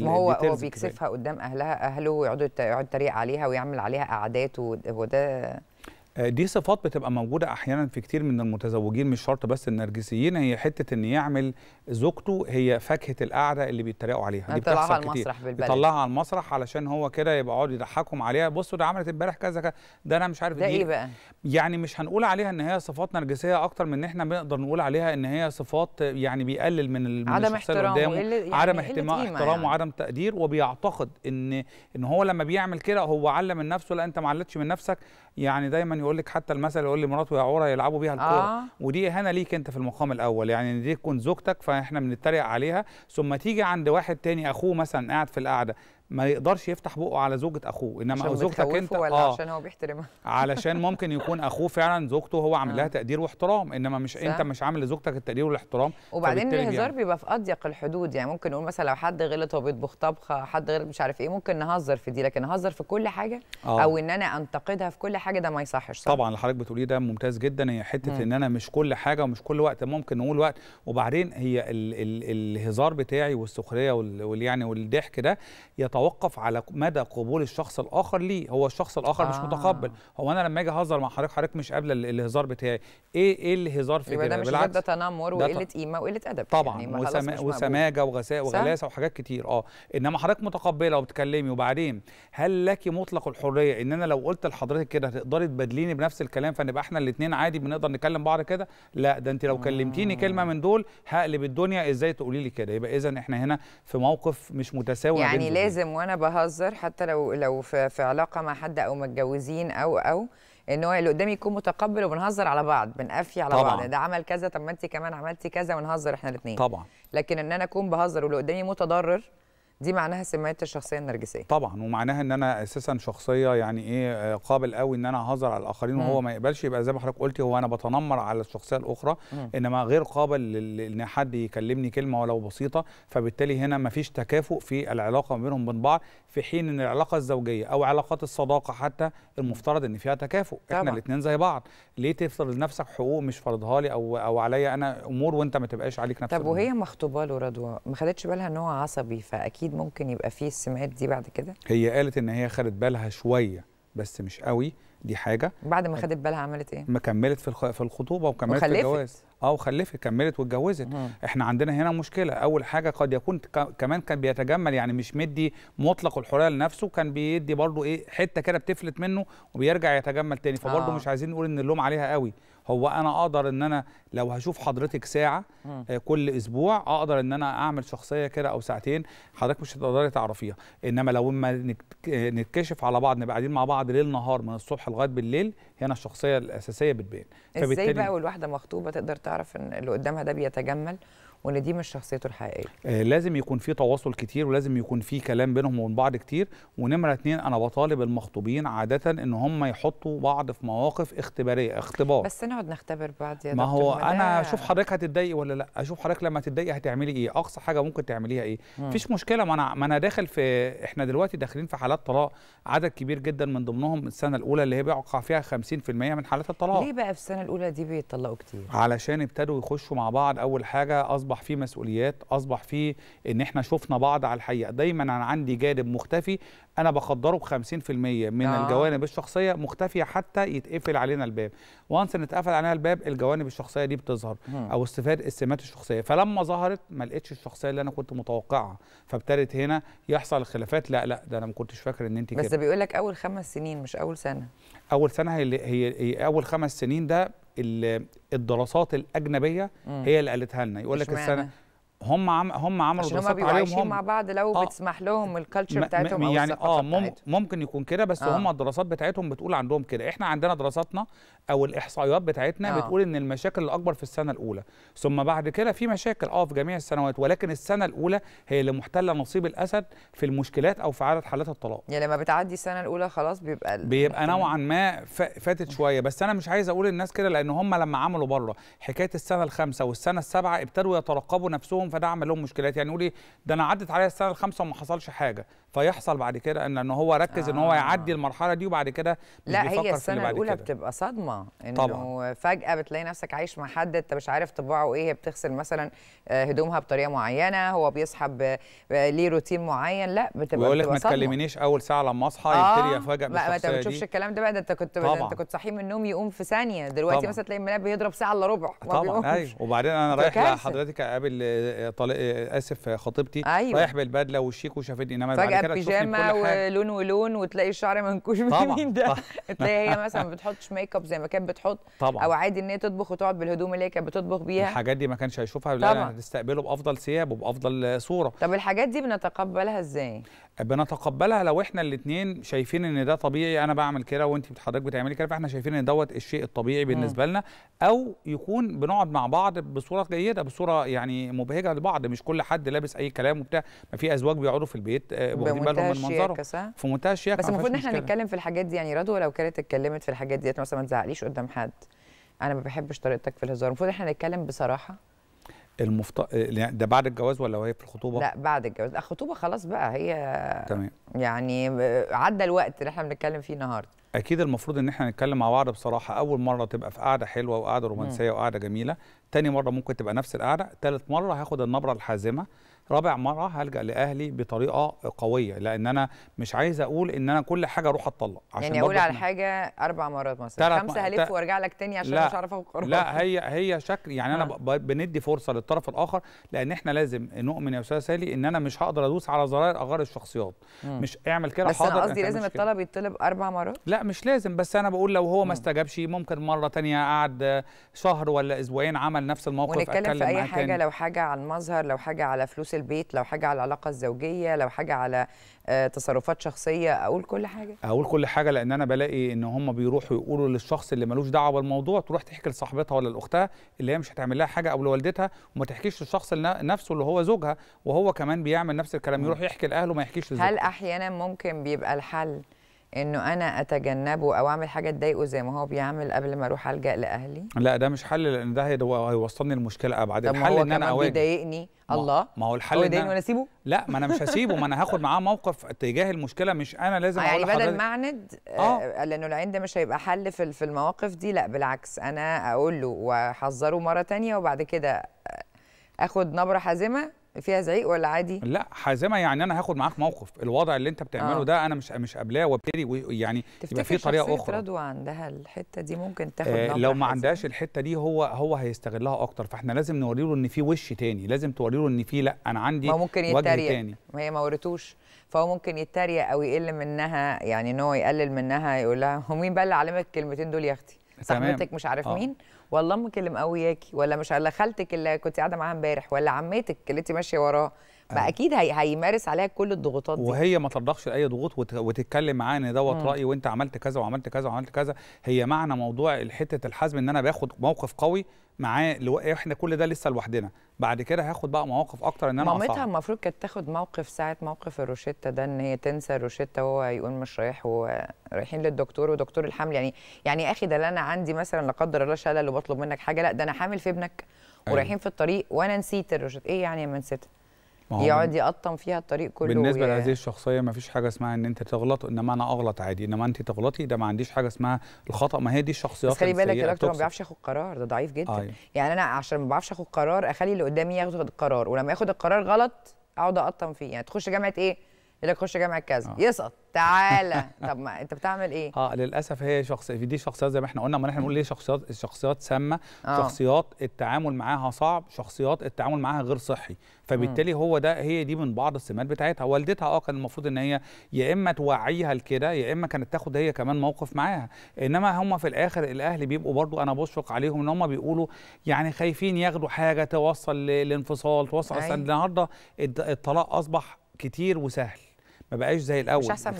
ما هو هو بيكسفها قدام اهلها اهله ويقعدوا يقعد يتريق عليها ويعمل عليها قعدات وده آه، دي صفات بتبقى موجودة أحيانا في كتير من المتزوجين مش شرط بس النرجسيين هي حتة إن يعمل زوجته هي فاكهة القعدة اللي بيتريقوا عليها دي بتطلعها على كتير يطلعها على المسرح علشان هو كده يبقى يقعد يضحكهم عليها بصوا ده عملت امبارح كذا كذا ده أنا مش عارف ده إيه بقى يعني مش هنقول عليها إن هي صفات نرجسية أكتر من إن إحنا بنقدر نقول عليها إن هي صفات يعني بيقلل من عدم احترامه يعني عدم احترام يعني. وعدم تقدير وبيعتقد إن إن هو لما بيعمل كده هو علم من نفسه لا أنت ما علتش من نفسك يعني دايما يقول لك حتى المثل يقول لي مراته يا عوره يلعبوا بيها الكوره آه. ودي اهانه ليك انت في المقام الاول يعني دي تكون زوجتك فاحنا بنتريق عليها ثم تيجي عند واحد تاني اخوه مثلا قاعد في القعده ما يقدرش يفتح بقه على زوجة أخوه إنما زوجتك أنت ولا آه عشان هو بيحترمها علشان ممكن يكون أخوه فعلا زوجته هو عامل لها آه. تقدير واحترام إنما مش صح. أنت مش عامل لزوجتك التقدير والاحترام وبعدين الهزار يعني. بيبقى في أضيق الحدود يعني ممكن نقول مثلا لو حد غلط وبيطبخ طبخة حد غلط مش عارف إيه ممكن نهزر في دي لكن نهزر في كل حاجة آه. أو إن أنا أنتقدها في كل حاجة ده ما يصحش صح؟ طبعا اللي حضرتك بتقوليه ده ممتاز جدا هي حتة إن أنا مش كل حاجة ومش كل وقت ممكن نقول وقت وبعدين هي ال ال الهزار بتاعي والسخرية وال يعني والضحك ده يتوقع اتوقف على مدى قبول الشخص الاخر ليه هو الشخص الاخر آه. مش متقبل آه. هو انا لما اجي اهزر مع حضرتك حضرتك مش قابله الهزار بتاعي ايه ايه الهزار في كده ده مش بالعكس ده تنمر وقله قيمه وقله ادب يعني. طبعا يعني وسما وسماجه وغساء وغلاسه وحاجات كتير اه انما حضرتك متقبله وبتكلمي وبعدين هل لك مطلق الحريه ان انا لو قلت لحضرتك كده هتقدري تبدليني بنفس الكلام فنبقى احنا الاثنين عادي بنقدر نكلم بعض كده لا ده انت لو كلمتيني كلمه من دول هقلب الدنيا ازاي تقولي لي كده يبقى اذا احنا هنا في موقف مش متساوي يعني لازم وانا بهزر حتى لو لو في, في علاقه مع حد او متجوزين او او ان هو اللي قدامي يكون متقبل وبنهزر على بعض بنقفي على طبعًا. بعض ده عمل كذا طب ما انت كمان عملتي كذا ونهزر احنا الاثنين طبعا لكن ان انا اكون بهزر واللي قدامي متضرر دي معناها سمات الشخصيه النرجسيه طبعا ومعناها ان انا اساسا شخصيه يعني ايه آه، قابل قوي ان انا اهزر على الاخرين وهو ما يقبلش يبقى زي ما حضرتك قلتي هو انا بتنمر على الشخصيه الاخرى مم. انما غير قابل ان حد يكلمني كلمه ولو بسيطه فبالتالي هنا ما فيش تكافؤ في العلاقه ما بينهم وبين بعض في حين ان العلاقه الزوجيه او علاقات الصداقه حتى المفترض ان فيها تكافؤ طبعا. احنا الاثنين زي بعض ليه تفرض لنفسك حقوق مش فرضها لي او او عليا انا امور وانت ما تبقاش عليك نفس طب وهي مخطوبه له رضوى ما خدتش بالها ان هو عصبي فاكيد اكيد طيب ممكن يبقى فيه السمات دي بعد كده هي قالت ان هي خدت بالها شويه بس مش قوي دي حاجه بعد ما خدت بالها عملت ايه ما كملت في في الخطوبه وكملت وخلفت. في الجواز اه وخلفت كملت واتجوزت احنا عندنا هنا مشكله اول حاجه قد يكون كمان كان بيتجمل يعني مش مدي مطلق الحريه لنفسه كان بيدي برضه ايه حته كده بتفلت منه وبيرجع يتجمل تاني فبرضه آه. مش عايزين نقول ان اللوم عليها قوي هو انا اقدر ان انا لو هشوف حضرتك ساعه م. آه، كل اسبوع اقدر ان انا اعمل شخصيه كده او ساعتين حضرتك مش هتقدري تعرفيها انما لو ما نتكشف على بعض نبقى قاعدين مع بعض ليل نهار من الصبح لغايه بالليل هنا الشخصيه الاساسيه بتبان ازاي بقى والواحده مخطوبه تقدر تعرف ان اللي قدامها ده بيتجمل وان دي مش شخصيته الحقيقيه آه لازم يكون في تواصل كتير ولازم يكون في كلام بينهم وبين بعض كتير ونمره اتنين انا بطالب المخطوبين عاده ان هم يحطوا بعض في مواقف اختباريه اختبار بس نقعد نختبر بعض يا ما هو انا اشوف حضرتك هتتضايقي ولا لا اشوف حضرتك لما تتضايقي هتعملي ايه اقصى حاجه ممكن تعمليها ايه مفيش مشكله ما انا ما انا داخل في احنا دلوقتي داخلين في حالات طلاق عدد كبير جدا من ضمنهم السنه الاولى اللي هي بيقع فيها 50% من حالات الطلاق ليه بقى في السنه الاولى دي بيطلقوا كتير علشان ابتدوا يخشوا مع بعض اول حاجه اصبح اصبح في مسؤوليات اصبح في ان احنا شفنا بعض على الحقيقه دايما انا عندي جانب مختفي انا بخدره ب 50% من آه. الجوانب الشخصيه مختفيه حتى يتقفل علينا الباب وانس ان اتقفل علينا الباب الجوانب الشخصيه دي بتظهر م. او استفاد السمات الشخصيه فلما ظهرت ما لقيتش الشخصيه اللي انا كنت متوقعها فابتدت هنا يحصل الخلافات لا لا ده انا ما كنتش فاكر ان انت كده بس بيقول لك اول خمس سنين مش اول سنه اول سنه هي, هي, هي اول خمس سنين ده الدراسات الاجنبيه هي اللي قالتها لنا يقول لك السنه هم عم هم عملوا دراسات عليهم هم عايشين مع بعض لو آه بتسمح لهم الكالتشر بتاعتهم او يعني اه مم ممكن يكون كده بس آه هم الدراسات بتاعتهم بتقول عندهم كده احنا عندنا دراساتنا او الاحصائيات بتاعتنا آه بتقول ان المشاكل الاكبر في السنه الاولى ثم بعد كده في مشاكل اه في جميع السنوات ولكن السنه الاولى هي اللي محتله نصيب الاسد في المشكلات او في عدد حالات الطلاق يعني لما بتعدي السنه الاولى خلاص بيبقى بيبقى نوعا ما فاتت شويه بس انا مش عايز اقول للناس كده لان هم لما عملوا بره حكايه السنه الخامسه والسنه السابعه ابتدوا يترقبوا نفسهم فده عمل لهم مشكلات يعني يقول ايه ده انا عدت عليا السنه الخامسه وما حصلش حاجه فيحصل بعد كده ان ان هو ركز آه. ان هو آه. يعدي المرحله دي وبعد كده لا هي السنه الاولى بتبقى صدمه انه طبعا. فجاه بتلاقي نفسك عايش مع حد انت مش عارف طباعه ايه هي بتغسل مثلا آه، هدومها بطريقه معينه هو بيسحب آه، ليه روتين معين لا بتبقى ويقول لك ما تكلمنيش اول ساعه لما اصحى آه. يبتدي يفاجئ لا ما انت ما بتشوفش الكلام ده بقى ده انت كنت طبعا. انت كنت صاحي من النوم يقوم في ثانيه دلوقتي طبعا. مثلا تلاقي المنبه بيضرب ساعه الا ربع طبعا ايوه وبعدين انا رايح لحضرتك اقابل طل... آه، اسف خطيبتي أيوة. رايح بالبدله والشيك وشافتني انما فجأة بعد كده بيجامه ولون ولون وتلاقي الشعر منكوش مين ده تلاقي هي مثلا ما بتحطش ميك اب زي ما كانت بتحط طبعا. او عادي ان هي تطبخ وتقعد بالهدوم اللي هي كانت بتطبخ بيها الحاجات دي ما كانش هيشوفها لا هتستقبله بافضل ثياب وبافضل صوره طب الحاجات دي بنتقبلها ازاي بنتقبلها لو احنا الاثنين شايفين ان ده طبيعي انا بعمل كده وانت حضرتك بتعملي كده فاحنا شايفين ان دوت الشيء الطبيعي بالنسبه لنا او يكون بنقعد مع بعض بصوره جيده بصوره يعني مبهجه لبعض مش كل حد لابس اي كلام وبتاع ما في ازواج بيقعدوا في البيت آه، واخدين بالهم من منظرهم في منتهى الشياكه بس المفروض ان احنا نتكلم في الحاجات دي يعني رضوى لو كانت اتكلمت في الحاجات دي مثلا ما تزعقليش قدام حد انا ما بحبش طريقتك في الهزار المفروض احنا نتكلم بصراحه المفت... يعني ده بعد الجواز ولا وهي في الخطوبه؟ لا بعد الجواز، الخطوبه خلاص بقى هي تمام يعني عدى الوقت اللي احنا بنتكلم فيه النهارده اكيد المفروض ان احنا نتكلم مع بعض بصراحه اول مره تبقى في قعده حلوه وقعده رومانسيه وقعده جميله، تاني مره ممكن تبقى نفس القعده، تالت مره هاخد النبره الحازمه رابع مره هلجا لاهلي بطريقه قويه لان انا مش عايز اقول ان انا كل حاجه اروح اتطلق عشان يعني اقول على حاجه اربع مرات مثلا خمسه هلف وارجع لك تاني عشان لا مش عارف اروح لا هي هي شكل يعني انا آه. ب... بندي فرصه للطرف الاخر لان احنا لازم نؤمن يا استاذ سالي ان انا مش هقدر ادوس على زراير اغار الشخصيات م. مش اعمل كده حاضر بس انا قصدي لازم الطلب يتطلب اربع مرات لا مش لازم بس انا بقول لو هو ما استجابش ممكن مره تانية قعد شهر ولا اسبوعين عمل نفس الموقف ونتكلم في اي حاجه لو حاجه على المظهر لو حاجه على فلوس البيت لو حاجه على العلاقه الزوجيه لو حاجه على آه، تصرفات شخصيه اقول كل حاجه اقول كل حاجه لان انا بلاقي ان هم بيروحوا يقولوا للشخص اللي ملوش دعوه بالموضوع تروح تحكي لصاحبتها ولا لاختها اللي هي مش هتعمل لها حاجه او لوالدتها وما تحكيش للشخص نفسه اللي هو زوجها وهو كمان بيعمل نفس الكلام يروح يحكي لاهله ما يحكيش لزوجها هل احيانا ممكن بيبقى الحل انه انا اتجنبه او اعمل حاجه تضايقه زي ما هو بيعمل قبل ما اروح الجا لاهلي لا ده مش حل لان ده هيوصلني لمشكله ابعد الحل ان انا اواجه بيضايقني الله ما هو الحل هو يضايقني اسيبه لا ما انا مش هسيبه ما انا هاخد معاه موقف تجاه المشكله مش انا لازم يعني آه يعني بدل معند آه. لانه العند مش هيبقى حل في في المواقف دي لا بالعكس انا اقول له واحذره مره ثانيه وبعد كده اخد نبره حازمه فيها زعيق ولا عادي؟ لا حازمه يعني انا هاخد معاك موقف، الوضع اللي انت بتعمله آه. ده انا مش مش قابلاه وابتدي يعني يبقى في طريقه اخرى رضوى عندها الحته دي ممكن آه، تاخد آه لو ما عندهاش الحته دي هو هو هيستغلها اكتر فاحنا لازم نوري له ان في وش تاني، لازم توري له ان في لا انا عندي ما ممكن يتريق تاني. ما هي ما وريتوش، فهو ممكن يتريق او يقل منها يعني ان هو يقلل منها يقول لها هو مين بقى اللي علمك الكلمتين دول يا اختي؟ صاحبتك مش عارف آه. مين ولا امك اللي مقوياكي ولا مش ولا خالتك اللي كنت قاعده معاها امبارح ولا عمتك اللي انت ماشيه وراها فاكيد أيوة. هي هيمارس عليها كل الضغوطات دي وهي ما ترضخش لاي ضغوط وت... وتتكلم معاه ان دوت رايي وانت عملت كذا وعملت كذا وعملت كذا هي معنى موضوع حته الحزم ان انا باخد موقف قوي معاه لو احنا كل ده لسه لوحدنا بعد كده هاخد بقى مواقف اكتر ان انا مامتها المفروض كانت تاخد موقف ساعه موقف الروشته ده ان هي تنسى الروشته وهو يقول مش رايح ورايحين للدكتور ودكتور الحمل يعني يعني يا اخي ده انا عندي مثلا لا قدر الله شلل وبطلب منك حاجه لا ده انا حامل في ابنك أيوة. ورايحين في الطريق وانا نسيت الروشته ايه يعني ما نسيتها يقعد يقطم فيها الطريق كله بالنسبه لهذه الشخصيه ما فيش حاجه اسمها ان انت تغلط انما انا اغلط عادي انما انت تغلطي ده ما عنديش حاجه اسمها الخطا ما هي دي الشخصيات بس خلي بالك الدكتور ما بيعرفش ياخد قرار ده ضعيف جدا آه. يعني انا عشان ما بعرفش اخد قرار اخلي اللي قدامي ياخد القرار ولما ياخد القرار غلط اقعد اقطم فيه يعني تخش جامعه ايه يقول لك خش جامعه كذا آه. يسقط تعالى طب ما انت بتعمل ايه اه للاسف هي شخص دي شخصيات زي ما احنا قلنا ما احنا بنقول ليه شخصيات شخصيات سامه آه. شخصيات التعامل معاها صعب شخصيات التعامل معاها غير صحي فبالتالي هو ده هي دي من بعض السمات بتاعتها والدتها اه كان المفروض ان هي يا اما توعيها لكده يا اما كانت تاخد هي كمان موقف معاها انما هم في الاخر الاهل بيبقوا برضو انا بشفق عليهم ان هم بيقولوا يعني خايفين ياخدوا حاجه توصل للانفصال توصل أيوة. النهارده الطلاق اصبح كتير وسهل ما بقاش زي الاول مش أحسن